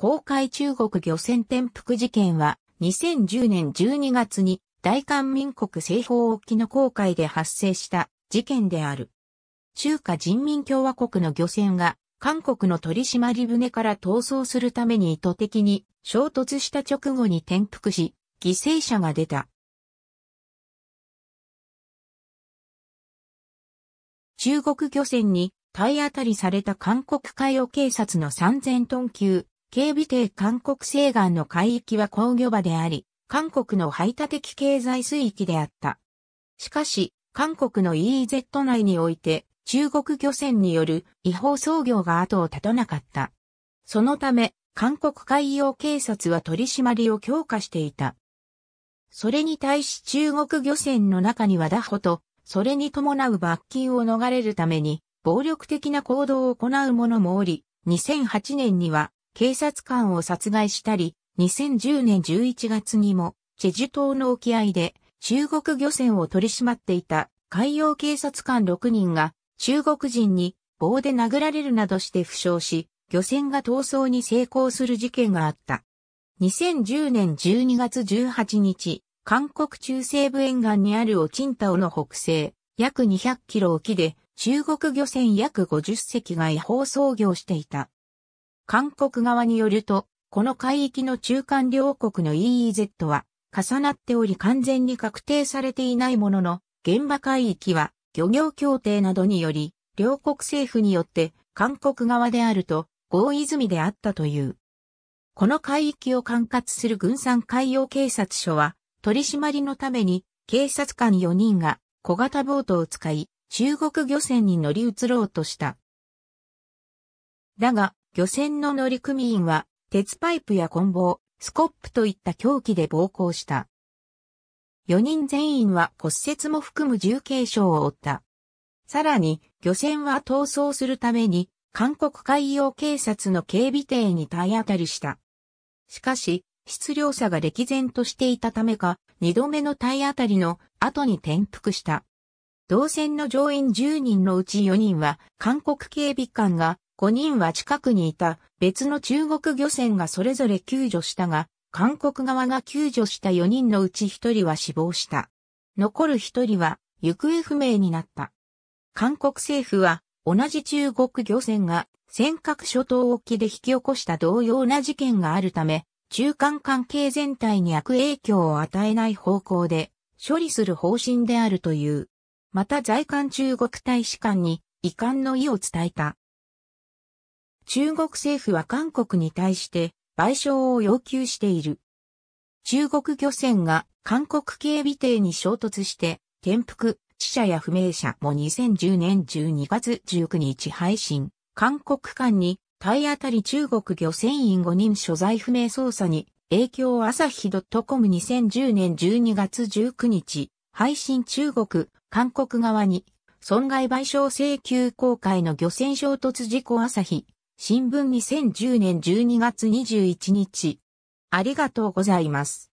公開中国漁船転覆事件は、2010年12月に大韓民国西方沖の航海で発生した事件である。中華人民共和国の漁船が韓国の取締船から逃走するために意図的に衝突した直後に転覆し、犠牲者が出た。中国漁船に体当たりされた韓国海洋警察の3000トン級警備艇韓国西岸の海域は工業場であり、韓国の排他的経済水域であった。しかし、韓国の EEZ 内において、中国漁船による違法操業が後を絶たなかった。そのため、韓国海洋警察は取り締まりを強化していた。それに対し中国漁船の中には打歩と、それに伴う罰金を逃れるために、暴力的な行動を行う者もおり、2008年には警察官を殺害したり、2010年11月にも、チェジュ島の沖合で中国漁船を取り締まっていた海洋警察官6人が中国人に棒で殴られるなどして負傷し、漁船が逃走に成功する事件があった。2010年12月18日、韓国中西部沿岸にあるオチンタオの北西、約200キロ沖で中国漁船約50隻が違法操業していた。韓国側によると、この海域の中間両国の EEZ は重なっており完全に確定されていないものの、現場海域は漁業協定などにより、両国政府によって韓国側であると合意済みであったという。この海域を管轄する軍産海洋警察署は、取り締まりのために警察官4人が小型ボートを使い、中国漁船に乗り移ろうとした。だが、漁船の乗組員は、鉄パイプや棍棒、スコップといった凶器で暴行した。4人全員は骨折も含む重軽傷を負った。さらに、漁船は逃走するために、韓国海洋警察の警備艇に体当たりした。しかし、質量差が歴然としていたためか、二度目の体当たりの後に転覆した。同船の乗員10人のうち4人は韓国警備官が5人は近くにいた別の中国漁船がそれぞれ救助したが、韓国側が救助した4人のうち1人は死亡した。残る1人は行方不明になった。韓国政府は同じ中国漁船が尖閣諸島沖で引き起こした同様な事件があるため、中間関係全体に悪影響を与えない方向で処理する方針であるという。また在韓中国大使館に遺憾の意を伝えた。中国政府は韓国に対して賠償を要求している。中国漁船が韓国警備艇に衝突して転覆、死者や不明者も2010年12月19日配信、韓国間に体当たり中国漁船員5人所在不明捜査に影響朝日 .com2010 年12月19日配信中国、韓国側に損害賠償請求公開の漁船衝突事故朝日新聞2010年12月21日。ありがとうございます。